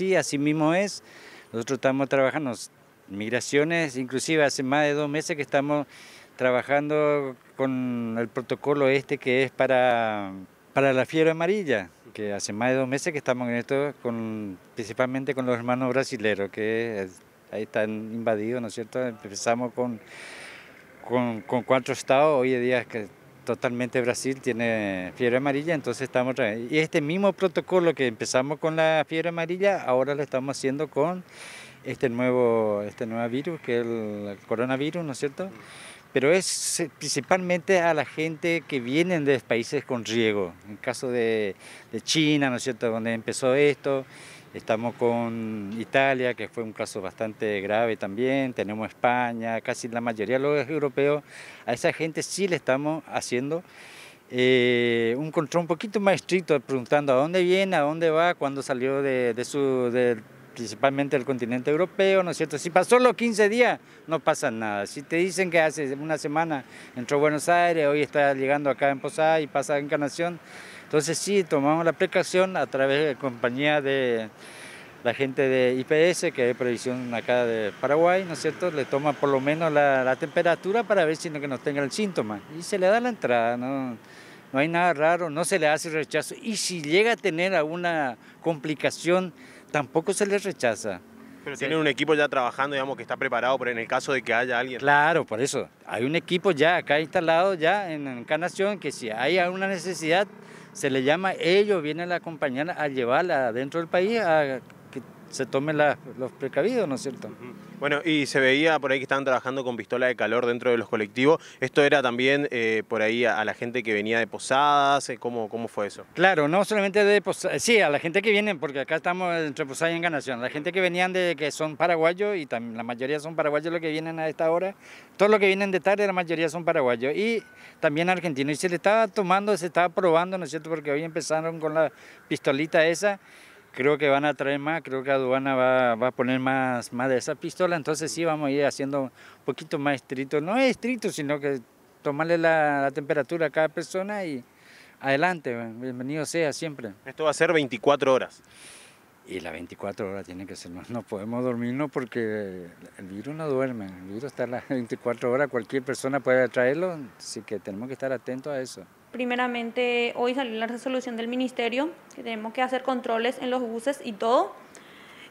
Sí, así mismo es. Nosotros estamos trabajando migraciones, inclusive hace más de dos meses que estamos trabajando con el protocolo este que es para, para la fiebre amarilla, que hace más de dos meses que estamos en esto, con, principalmente con los hermanos brasileros, que ahí están invadidos, ¿no es cierto? Empezamos con, con, cuatro estados, hoy en día que totalmente Brasil tiene fiebre amarilla, entonces estamos... Y este mismo protocolo que empezamos con la fiebre amarilla, ahora lo estamos haciendo con este nuevo, este nuevo virus, que es el coronavirus, ¿no es cierto? Pero es principalmente a la gente que viene de países con riego, en caso de China, ¿no es cierto?, donde empezó esto. Estamos con Italia, que fue un caso bastante grave también, tenemos España, casi la mayoría de los europeos, a esa gente sí le estamos haciendo eh, un control un poquito más estricto, preguntando a dónde viene, a dónde va, cuándo salió de, su principalmente del continente europeo, ¿no es cierto? Si pasó los 15 días, no pasa nada. Si te dicen que hace una semana entró a Buenos Aires, hoy está llegando acá en Posada y pasa a Encarnación, entonces sí, tomamos la precaución a través de la compañía de la gente de IPS, que es previsión acá de Paraguay, ¿no es cierto? Le toma por lo menos la, temperatura para ver si no que nos tenga el síntoma. Y se le da la entrada, ¿no? No hay nada raro, no se le hace rechazo. Y si llega a tener alguna complicación, tampoco se les rechaza. Pero tienen un equipo ya trabajando, digamos, que está preparado por en el caso de que haya alguien. Claro, por eso. Hay un equipo ya acá instalado, ya en Canación, que si hay alguna necesidad, se le llama, ellos vienen a acompañar, a llevarla dentro del país a se tomen los precavidos, ¿no es cierto? Bueno, y se veía por ahí que estaban trabajando con pistola de calor dentro de los colectivos. ¿Esto era también eh, por ahí a, la gente que venía de Posadas? Eh, ¿Cómo, ¿Cómo fue eso? Claro, no solamente de Posadas, eh, sí, a la gente que viene, porque acá estamos entre Posadas y enganación. la gente que venían de que son paraguayos, y también la mayoría son paraguayos los que vienen a esta hora, todos los que vienen de tarde, la mayoría son paraguayos, y también argentinos. Y se le estaba tomando, se estaba probando, ¿no es cierto? Porque hoy empezaron con la pistolita esa creo que van a traer más, creo que aduana va, va, a poner más, más de esa pistola, entonces sí vamos a ir haciendo un poquito más estricto, no es estricto, sino que tomarle la, temperatura a cada persona y adelante, bienvenido sea siempre. Esto va a ser 24 horas. Y las 24 horas tiene que ser, no, no podemos dormirnos porque el virus no duerme, el virus está las 24 horas, cualquier persona puede traerlo, así que tenemos que estar atentos a eso. Primeramente, hoy salió la resolución del ministerio que tenemos que hacer controles en los buses y todo.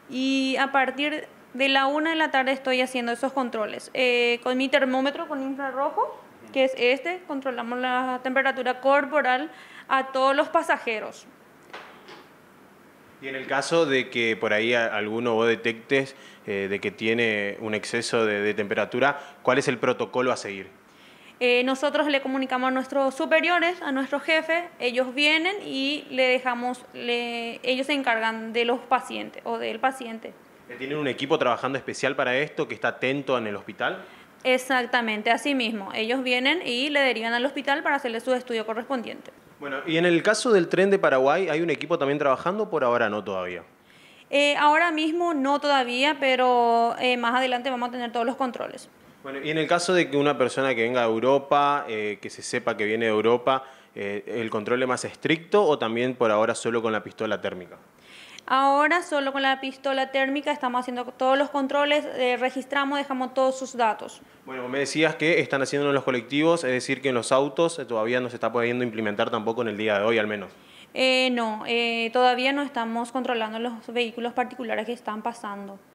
Y a partir de la una de la tarde estoy haciendo esos controles. Eh, con mi termómetro con infrarrojo, que es este, controlamos la temperatura corporal a todos los pasajeros. Y en el caso de que por ahí alguno vos detectes eh, de que tiene un exceso de temperatura, ¿cuál es el protocolo a seguir? Eh, nosotros le comunicamos a nuestros superiores, a nuestros jefes, ellos vienen y le dejamos, ellos se encargan de los pacientes o del paciente. ¿Tienen un equipo trabajando especial para esto que está atento en el hospital? Exactamente, así mismo. Ellos vienen y le derivan al hospital para hacerle su estudio correspondiente. Bueno, y en el caso del tren de Paraguay, ¿hay un equipo también trabajando? Por ahora no todavía. Eh, ahora mismo no todavía, pero eh, más adelante vamos a tener todos los controles. Bueno, y en el caso de que una persona que venga de Europa, eh, que se sepa que viene de Europa, eh, ¿el control es más estricto o también por ahora solo con la pistola térmica? Ahora solo con la pistola térmica estamos haciendo todos los controles, eh, registramos, dejamos todos sus datos. Bueno, me decías que están haciendo en los colectivos, es decir, que en los autos todavía no se está pudiendo implementar tampoco en el día de hoy al menos. no, todavía no estamos controlando los vehículos particulares que están pasando.